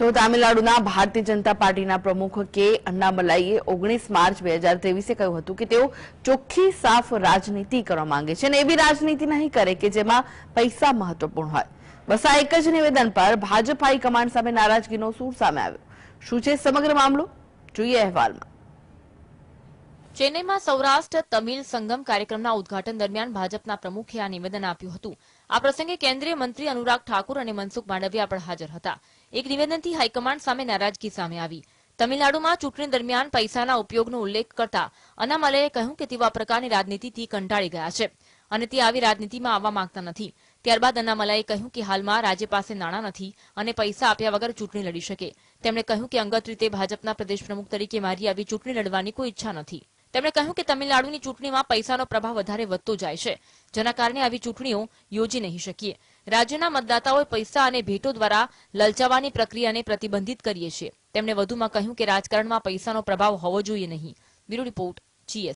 તો તામિલનાડુના ભારતીય જનતા પાર્ટીના પ્રમુખ કે અન્નામલાઈએ ઓગણીસ માર્ચ બે હજાર ત્રેવીસે કહ્યું હતું કે તેઓ ચોખ્ખી સાફ રાજનીતિ કરવા માંગે છે અને એવી રાજનીતિ નહીં કરે કે જેમાં પૈસા મહત્વપૂર્ણ હોય બસ આ એક જ નિવેદન પર ભાજપ હાઈ કમાન્ડ સામે નારાજગીનો સૂર સામે આવ્યો શું છે સમગ્ર મામલો જોઈએ અહેવાલમાં ચેન્નઈમાં સૌરાષ્ટ્ર તમિલ સંગમ કાર્યક્રમના ઉદઘાટન દરમિયાન ભાજપના પ્રમુખે આ નિવેદન આપ્યું હતું આ પ્રસંગે કેન્દ્રીય મંત્રી અનુરાગ ઠાકુર અને મનસુખ માંડવિયા પણ હાજર હતા એક નિવેદનથી હાઈકમાન્ડ સામે નારાજગી સામે આવી તમિલનાડુમાં ચૂંટણી દરમિયાન પૈસાના ઉપયોગનો ઉલ્લેખ કરતા અનામલયે કહ્યું કે તેવા પ્રકારની રાજનીતિથી કંટાળી ગયા છે અને તે આવી રાજનીતિમાં આવવા માંગતા નથી ત્યારબાદ અનામલાએ કહ્યું કે હાલમાં રાજ્ય પાસે નાણાં નથી અને પૈસા આપ્યા વગર ચૂંટણી લડી શકે તેમણે કહ્યું કે અંગત રીતે ભાજપના પ્રદેશ પ્રમુખ તરીકે મારી આવી ચૂંટણી લડવાની કોઈ ઈચ્છા નથી તેમણે કહ્યું કે તમિલનાડુની ચૂંટણીમાં પૈસાનો પ્રભાવ વધારે વધતો જાય છે જેના કારણે આવી ચૂંટણીઓ યોજી નહીં શકીએ રાજ્યના મતદાતાઓએ પૈસા અને ભેટો દ્વારા લલચાવાની પ્રક્રિયાને પ્રતિબંધિત કરીએ છીએ તેમણે વધુમાં કહ્યું કે રાજકારણમાં પૈસાનો પ્રભાવ હોવો જોઈએ નહીં બ્યુરો રિપોર્ટ જીએસ